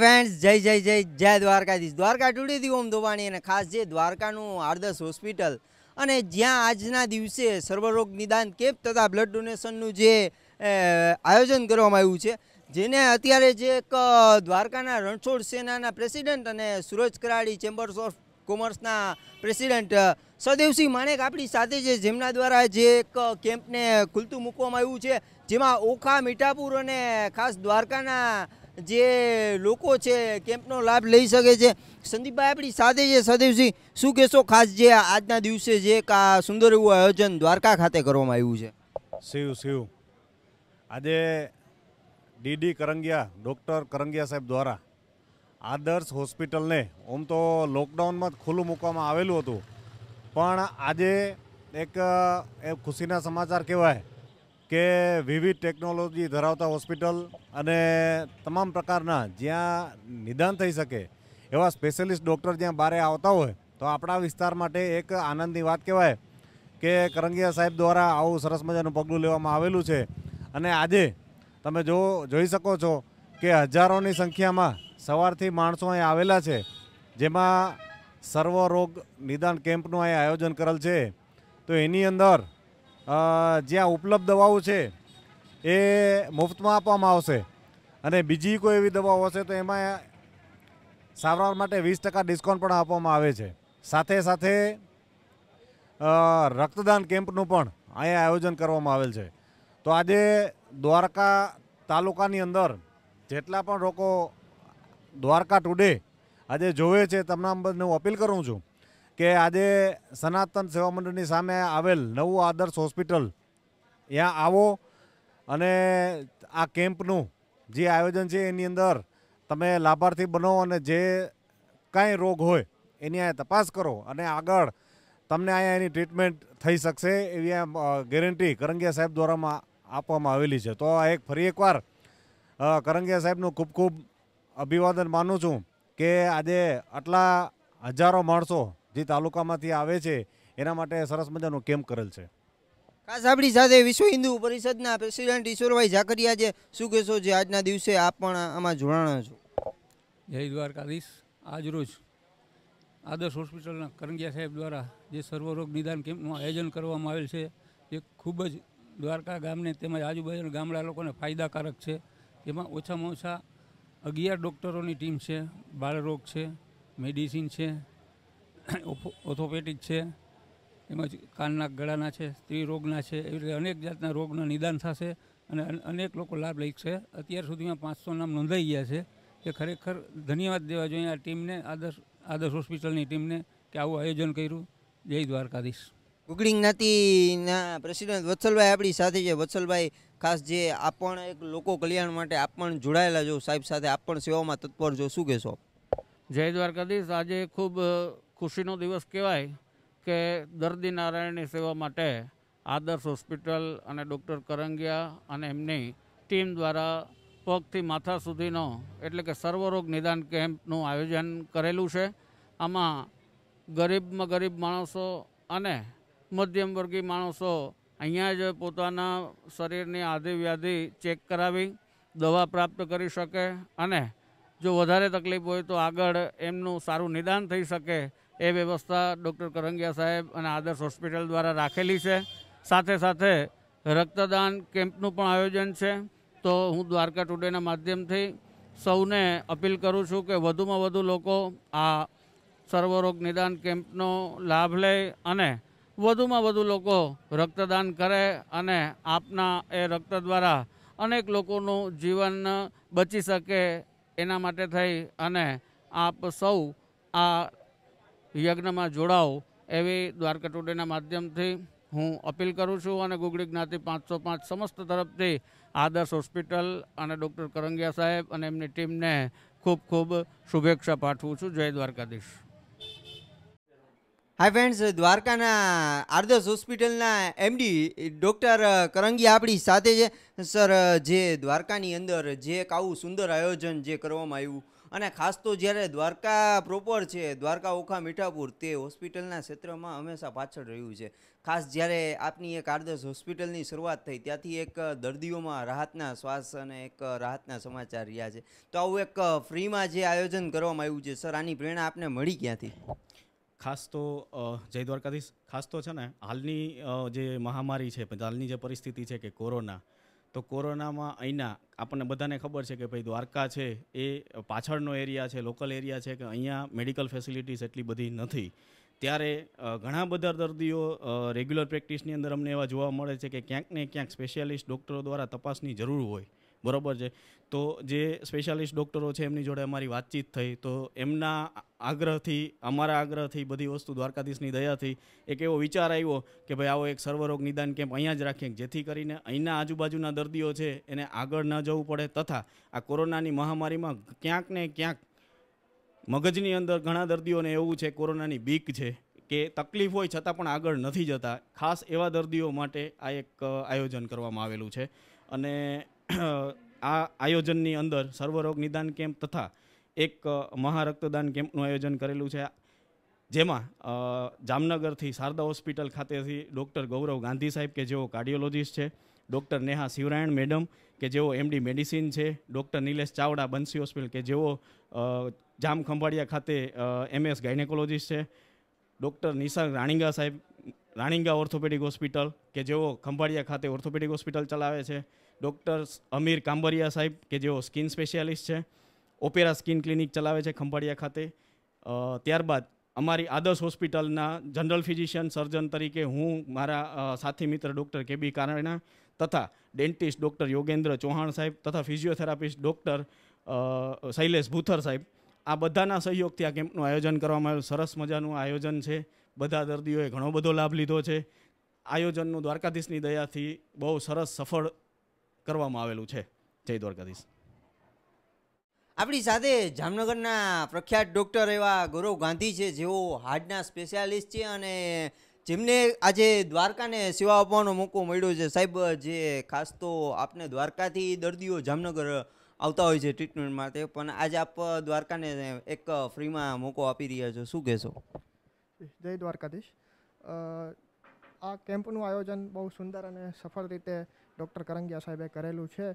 hi friends જય જય જય જય દ્વારકાધીશ દ્વારકા ટુડેથી ઓમ ધોવાણી અને ખાસ જે દ્વારકાનું આર્દસ હોસ્પિટલ અને જ્યાં આજના દિવસે સર્વરોગ નિદાન કેમ્પ તથા બ્લડ ડોનેશનનું જે આયોજન કરવામાં આવ્યું છે જેને અત્યારે જે એક દ્વારકાના રણછોડ સેનાના પ્રેસિડેન્ટ અને સુરજ કરાડી ચેમ્બર્સ ઓફ કોમર્સના પ્રેસિડેન્ટ સદેવસિંહ માણેક આપણી સાથે છે જેમના દ્વારા જે એક કેમ્પને ખુલતું મૂકવામાં આવ્યું છે જેમાં ઓખા મીઠાપુર અને ખાસ દ્વારકાના જે લોકો છે કેમ્પનો લાભ લઈ શકે છે સંદીપભાઈ આપણી સાથે છે સદીવસિંહ શું કહેશો ખાસ જે આજના દિવસે જે સુંદર એવું આયોજન દ્વારકા ખાતે કરવામાં આવ્યું છે શિવ શિવ આજે ડીડી કરંગિયા ડૉક્ટર કરંગિયા સાહેબ દ્વારા આદર્શ હોસ્પિટલને ઓમ તો લોકડાઉનમાં જ ખુલ્લું મૂકવામાં આવેલું હતું પણ આજે એક એ ખુશીના સમાચાર કહેવાય કે વિવિધ ટેકનોલોજી ધરાવતા હોસ્પિટલ અને તમામ પ્રકારના જ્યાં નિદાન થઈ શકે એવા સ્પેશિયલિસ્ટ ડૉક્ટર જ્યાં બારે આવતા હોય તો આપણા વિસ્તાર માટે એક આનંદની વાત કહેવાય કે કરંગિયા સાહેબ દ્વારા આવું સરસ મજાનું પગલું લેવામાં આવેલું છે અને આજે તમે જો જોઈ શકો છો કે હજારોની સંખ્યામાં સવારથી માણસો અહીં આવેલા છે જેમાં સર્વરોગ નિદાન કેમ્પનું અહીં આયોજન કરેલ છે તો એની અંદર જ્યાં ઉપલબ્ધ દવાઓ છે એ મુફ્તમાં આપવામાં આવશે અને બીજી કોઈ એવી દવાઓ હશે તો એમાં સારવાર માટે વીસ ટકા ડિસ્કાઉન્ટ પણ આપવામાં આવે છે સાથે સાથે રક્તદાન કેમ્પનું પણ અહીંયા આયોજન કરવામાં આવેલ છે તો આજે દ્વારકા તાલુકાની અંદર જેટલા પણ લોકો દ્વારકા ટુડે આજે જોવે છે તમને બધને હું અપીલ કરું છું કે આજે સનાતન સેવા મંડળની સામે આવેલ નવું આદર્શ હોસ્પિટલ ત્યાં આવો અને આ કેમ્પનું જે આયોજન છે એની અંદર તમે લાભાર્થી બનો અને જે કાંઈ રોગ હોય એની આ તપાસ કરો અને આગળ તમને અહીંયા એની ટ્રીટમેન્ટ થઈ શકશે એવી ગેરંટી કરંગિયા સાહેબ દ્વારા આપવામાં આવેલી છે તો આ એક ફરી એકવાર કરંગિયા સાહેબનું ખૂબ ખૂબ અભિવાદન માનું છું કે આજે આટલા હજારો માણસો જે તાલુકામાંથી આવે છે એના માટે સરસ મજાનો કેમ્પ કરેલ છે ખાસ આપણી સાથે વિશ્વ હિન્દુ પરિષદના પ્રેસિડેન્ટ ઈશ્વરભાઈ ઝાકરિયા જે શું કહેશો જે આજના દિવસે આપ પણ આમાં જોડાણા છો જય દ્વારકાધીશ આજરોજ આદર્શ હોસ્પિટલના કરંગિયા સાહેબ દ્વારા જે સર્વરોગ નિદાન કેમ્પનું આયોજન કરવામાં આવેલ છે એ ખૂબ જ દ્વારકા ગામને તેમજ આજુબાજુના ગામડા લોકોને ફાયદાકારક છે તેમાં ઓછામાં ઓછા અગિયાર ડૉક્ટરોની ટીમ છે બાળરોગ છે મેડિસિન છે ઓર્થોપેટિક છે તેમજ કાનના ગળાના છે સ્ત્રી રોગના છે એવી રીતે અનેક જાતના રોગના નિદાન થશે અને અનેક લોકો લાભ લેશે અત્યાર સુધીમાં પાંચસો નામ નોંધાઈ ગયા છે એ ખરેખર ધન્યવાદ દેવા જોઈએ આ ટીમને આદર્શ આદર્શ હોસ્પિટલની ટીમને કે આવું આયોજન કર્યું જય દ્વારકાધીશ ગુગળી જ્ઞાતિના પ્રેસિડેન્ટ વત્સલભાઈ આપણી સાથે છે વત્સલભાઈ ખાસ જે આપ પણ એક લોકો કલ્યાણ માટે આપ પણ જોડાયેલા છો સાહેબ સાથે આપ પણ સેવામાં તત્પર જો શું કહેશો જય દ્વારકાધીશ આજે ખૂબ ખુશીનો દિવસ કહેવાય કે દર્દી નારાયણની સેવા માટે આદર્શ હોસ્પિટલ અને ડૉક્ટર કરંગિયા અને એમની ટીમ દ્વારા પગથી માથા સુધીનો એટલે કે સર્વરોગ નિદાન કેમ્પનું આયોજન કરેલું છે આમાં ગરીબમાં ગરીબ માણસો અને મધ્યમ વર્ગીય માણસો અહીંયા જ પોતાના શરીરની આધી વ્યાધિ ચેક કરાવી દવા પ્રાપ્ત કરી શકે અને જો વધારે તકલીફ હોય તો આગળ એમનું સારું નિદાન થઈ શકે એ વ્યવસ્થા ડૉક્ટર કરંગિયા સાહેબ અને આદર્શ હોસ્પિટલ દ્વારા રાખેલી છે સાથે સાથે રક્તદાન કેમ્પનું પણ આયોજન છે તો હું દ્વારકા ટુડેના માધ્યમથી સૌને અપીલ કરું છું કે વધુમાં વધુ લોકો આ સર્વરોગ નિદાન કેમ્પનો લાભ લે અને વધુમાં વધુ લોકો રક્તદાન કરે અને આપના એ રક્ત દ્વારા અનેક લોકોનું જીવન બચી શકે એના માટે થઈ અને આપ સૌ આ યજ્ઞમાં જોડાઓ એવી દ્વારકા ટુડેના માધ્યમથી હું અપીલ કરું છું અને ગુગળી જ્ઞાતિ પાંચસો પાંચ સમસ્ત તરફથી આદર્શ હોસ્પિટલ અને ડૉક્ટર કરંગિયા સાહેબ અને એમની ટીમને ખૂબ ખૂબ શુભેચ્છા પાઠવું છું જય દ્વારકાધીશ હાય ફ્રેન્ડ્સ દ્વારકાના આર્દસ હોસ્પિટલના એમડી ડૉક્ટર કરંગી આપણી સાથે છે સર જે દ્વારકાની અંદર જે એક આવું સુંદર આયોજન જે કરવામાં આવ્યું અને ખાસ તો જ્યારે દ્વારકા પ્રોપર છે દ્વારકા ઓખા મીઠાપુર તે હોસ્પિટલના ક્ષેત્રમાં હંમેશા પાછળ રહ્યું છે ખાસ જ્યારે આપની એક આદર્શ હોસ્પિટલની શરૂઆત થઈ ત્યાંથી એક દર્દીઓમાં રાહતના શ્વાસ અને એક રાહતના સમાચાર રહ્યા છે તો આવું એક ફ્રીમાં જે આયોજન કરવામાં આવ્યું છે સર આની પ્રેરણા આપને મળી ક્યાંથી ખાસ તો જય દ્વારકાધીશ ખાસ તો છે ને હાલની જે મહામારી છે હાલની જે પરિસ્થિતિ છે કે કોરોના તો કોરોનામાં અહીંના આપણને બધાને ખબર છે કે ભાઈ દ્વારકા છે એ પાછળનો એરિયા છે લોકલ એરિયા છે કે અહીંયા મેડિકલ ફેસિલિટીઝ એટલી બધી નથી ત્યારે ઘણા બધા દર્દીઓ રેગ્યુલર પ્રેક્ટિસની અંદર અમને એવા જોવા મળે છે કે ક્યાંક ને ક્યાંક સ્પેશિયાલિસ્ટ ડૉક્ટરો દ્વારા તપાસની જરૂર હોય બરોબર છે તો જે સ્પેશિયાલિસ્ટ ડૉક્ટરો છે એમની જોડે અમારી વાતચીત થઈ તો એમના આગ્રહથી અમારા આગ્રહથી બધી વસ્તુ દ્વારકાધીશની દયાથી એક એવો વિચાર આવ્યો કે ભાઈ આવો એક સર્વરોગ નિદાન કેમ્પ અહીંયા જ રાખીએ જેથી કરીને અહીંના આજુબાજુના દર્દીઓ છે એને આગળ ન જવું પડે તથા આ કોરોનાની મહામારીમાં ક્યાંક ને ક્યાંક મગજની અંદર ઘણા દર્દીઓને એવું છે કોરોનાની બીક છે કે તકલીફ હોય છતાં પણ આગળ નથી જતા ખાસ એવા દર્દીઓ માટે આ એક આયોજન કરવામાં આવેલું છે અને આ આયોજનની અંદર સર્વરોગ નિદાન કેમ્પ તથા એક મહારક્તદાન કેમ્પનું આયોજન કરેલું છે જેમાં જામનગરથી શારદા હોસ્પિટલ ખાતેથી ડૉક્ટર ગૌરવ ગાંધી સાહેબ કે જેઓ કાર્ડિયોલોજીસ્ટ છે ડૉક્ટર નેહા શિવરાયણ મેડમ કે જેઓ એમડી મેડિસિન છે ડૉક્ટર નિલેશ ચાવડા બંસી હોસ્પિટલ કે જેઓ જામ ખંભાળિયા ખાતે એમએસ ગાયનેકોલોજિસ્ટ છે ડૉક્ટર નિશા રાણીંગા સાહેબ રાણીંગા ઓર્થોપેડિક હોસ્પિટલ કે જેઓ ખંભાળિયા ખાતે ઓર્થોપેડિક હોસ્પિટલ ચલાવે છે ડૉક્ટર અમીર કાંબરિયા સાહેબ કે જેઓ સ્કિન સ્પેશિયાલિસ્ટ છે ઓપેરા સ્કિન ક્લિનિક ચલાવે છે ખંભાળિયા ખાતે ત્યારબાદ અમારી આદર્શ હોસ્પિટલના જનરલ ફિઝિશિયન સર્જન તરીકે હું મારા સાથી મિત્ર ડૉક્ટર કેબી કારણા તથા ડેન્ટિસ્ટ ડૉક્ટર યોગેન્દ્ર ચૌહાણ સાહેબ તથા ફિઝિયોથેરાપિસ્ટ ડૉક્ટર શૈલેષ ભૂથર સાહેબ આ બધાના સહયોગથી આ કેમ્પનું આયોજન કરવામાં આવ્યું સરસ મજાનું આયોજન છે બધા દર્દીઓએ ઘણો બધો લાભ લીધો છે આયોજનનું દ્વારકાધીશની દયાથી બહુ સરસ સફળ કરવામાં આવેલું છે જય દ્વારકાધીશ આપણી સાથે જામનગરના પ્રખ્યાત ડૉક્ટર એવા ગૌરવ ગાંધી છે જેઓ હાર્ટના સ્પેશિયાલિસ્ટ છે અને જેમને આજે દ્વારકાને સેવા આપવાનો મોકો મળ્યો છે સાહેબ જે ખાસ તો આપને દ્વારકાથી દર્દીઓ જામનગર આવતા હોય છે ટ્રીટમેન્ટ માટે પણ આજે આપ દ્વારકાને એક ફ્રીમાં મોકો આપી રહ્યા છો શું કહેશો જય દ્વારકાધીશ આ કેમ્પનું આયોજન બહુ સુંદર અને સફળ રીતે ડૉક્ટર કરંગિયા સાહેબે કરેલું છે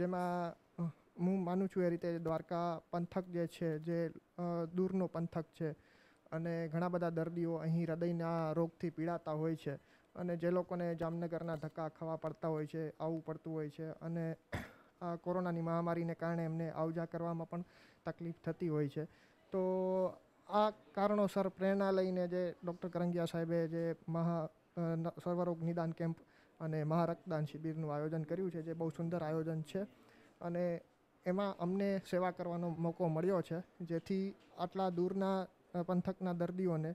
જેમાં હું માનું છું એ રીતે દ્વારકા પંથક જે છે જે દૂરનો પંથક છે અને ઘણા બધા દર્દીઓ અહીં હૃદયના રોગથી પીડાતા હોય છે અને જે લોકોને જામનગરના ધક્કા ખાવા પડતા હોય છે આવવું પડતું હોય છે અને આ કોરોનાની મહામારીને કારણે એમને આવજા કરવામાં પણ તકલીફ થતી હોય છે તો કારણોસર પ્રેરણા લઈને જે ડૉક્ટર કરંગિયા સાહેબે જે મહા સર્વરોગ નિદાન કેમ્પ અને મહા શિબિરનું આયોજન કર્યું છે જે બહુ સુંદર આયોજન છે અને એમાં અમને સેવા કરવાનો મોકો મળ્યો છે જેથી આટલા દૂરના પંથકના દર્દીઓને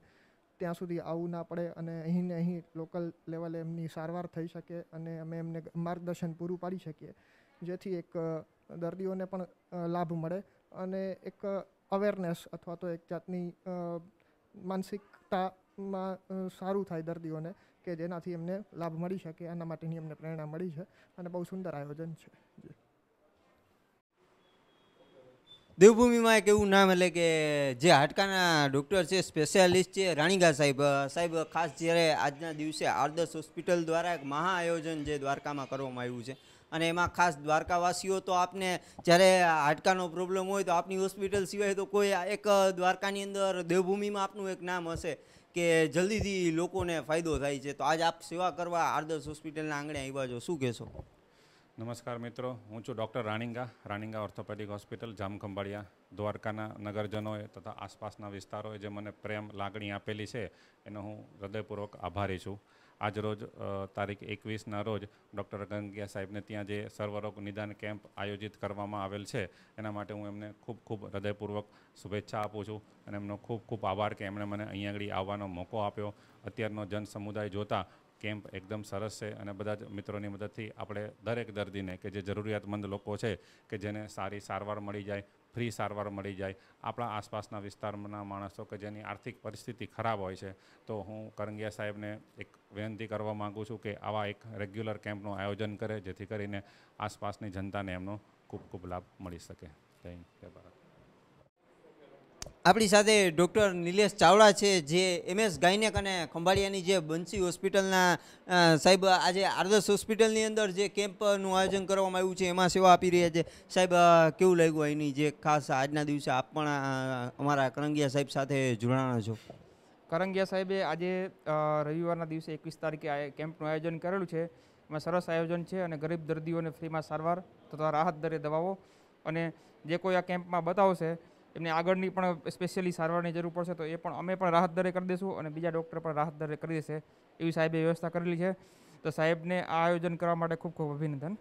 ત્યાં સુધી આવવું ના પડે અને અહીં ને અહીં લોકલ લેવલે એમની સારવાર થઈ શકે અને અમે એમને માર્ગદર્શન પૂરું પાડી શકીએ જેથી એક દર્દીઓને પણ લાભ મળે અને એક અવેરનેસ અથવા તો એક જાતની માનસિકતામાં સારું થાય દર્દીઓને કે જેનાથી એમને લાભ મળી શકે એના માટેની એમને પ્રેરણા મળી છે અને બહુ સુંદર આયોજન છે દેવભૂમિમાં એક એવું નામ એટલે કે જે હાડકાના ડૉક્ટર છે સ્પેશિયાલિસ્ટ છે રાણીગા સાહેબ સાહેબ ખાસ જ્યારે આજના દિવસે આદર્શ હોસ્પિટલ દ્વારા એક મહા આયોજન જે દ્વારકામાં કરવામાં આવ્યું છે અને એમાં ખાસ દ્વારકાવાસીઓ તો આપને જ્યારે હાડકાનો પ્રોબ્લેમ હોય તો આપની હોસ્પિટલ સિવાય તો કોઈ એક દ્વારકાની અંદર દેવભૂમિમાં આપનું એક નામ હશે કે જલ્દીથી લોકોને ફાયદો થાય છે તો આજ આપ સેવા કરવા આદર્શ હોસ્પિટલના આંગણે આવ્યા છો શું કહેશો નમસ્કાર મિત્રો હું છું doctor Raninga Raninga orthopaedic hospital Jamkhambhalia દ્વારકાના નગરજનોએ તથા આસપાસના વિસ્તારોએ જે મને પ્રેમ લાગણી આપેલી છે એનો હું હૃદયપૂર્વક આભારી છું આજરોજ તારીખ એકવીસના રોજ ડૉક્ટર ગંગિયા સાહેબને ત્યાં જે સર્વરોગ નિદાન કેમ્પ આયોજિત કરવામાં આવેલ છે એના માટે હું એમને ખૂબ ખૂબ હૃદયપૂર્વક શુભેચ્છા આપું છું અને એમનો ખૂબ ખૂબ આભાર કે એમણે મને અહીં આગળ આવવાનો મોકો આપ્યો અત્યારનો જન સમુદાય જોતા કેમ્પ એકદમ સરસ છે અને બધા જ મિત્રોની મદદથી આપણે દરેક દર્દીને કે જે જરૂરિયાતમંદ લોકો છે કે જેને સારી સારવાર મળી જાય ફ્રી સારવાર મળી જાય આપણા આસપાસના વિસ્તારના માણસો કે જેની આર્થિક પરિસ્થિતિ ખરાબ હોય છે તો હું કરંગિયા સાહેબને એક વિનંતી કરવા માગું છું કે આવા એક રેગ્યુલર કેમ્પનું આયોજન કરે જેથી કરીને આસપાસની જનતાને એમનો ખૂબ ખૂબ લાભ મળી શકે થેન્ક યુ ભારત આપણી સાથે ડૉક્ટર નિલેશ ચાવડા છે જે એમએસ ગાયનેક અને ખંભાળિયાની જે બંસી હોસ્પિટલના સાહેબ આજે આદર્શ હોસ્પિટલની અંદર જે કેમ્પનું આયોજન કરવામાં આવ્યું છે એમાં સેવા આપી રહ્યા છે સાહેબ કેવું લાગ્યું એની જે ખાસ આજના દિવસે આપ પણ અમારા કરંગિયા સાહેબ સાથે જોડાણા છો કરંગિયા સાહેબે આજે રવિવારના દિવસે એકવીસ તારીખે આ કેમ્પનું આયોજન કરેલું છે એમાં સરસ આયોજન છે અને ગરીબ દર્દીઓને ફ્રીમાં સારવાર તથા રાહત દરે દવાઓ અને જે કોઈ આ કેમ્પમાં બતાવશે એમને આગળની પણ સ્પેશિયલી સારવારની જરૂર પડશે તો એ પણ અમે પણ રાહત દરે કરી દઈશું અને બીજા ડૉક્ટર પણ રાહત દરે કરી દેશે એવી સાહેબે વ્યવસ્થા કરેલી છે તો સાહેબને આ આયોજન કરવા માટે ખૂબ ખૂબ અભિનંદન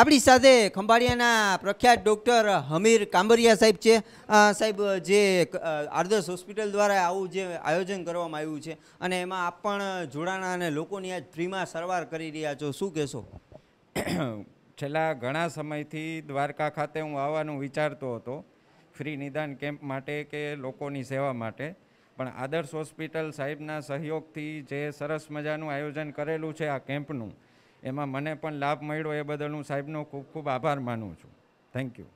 આપણી સાથે ખંભાળિયાના પ્રખ્યાત ડૉક્ટર હમીર કાંબરિયા સાહેબ છે સાહેબ જે આર્દર્સ હોસ્પિટલ દ્વારા આવું જે આયોજન કરવામાં આવ્યું છે અને એમાં આપ પણ જોડાણા અને લોકોની આજ ફ્રીમાં સારવાર કરી રહ્યા છો શું કહેશો છેલ્લા ઘણા સમયથી દ્વારકા ખાતે હું આવવાનું વિચારતો હતો ફ્રી નિદાન કેમ્પ માટે કે લોકોની સેવા માટે પણ આદર્શ હોસ્પિટલ સાહેબના સહયોગથી જે સરસ મજાનું આયોજન કરેલું છે આ કેમ્પનું એમાં મને પણ લાભ મળ્યો એ બદલ હું સાહેબનો ખૂબ ખૂબ આભાર માનું છું થેન્ક યુ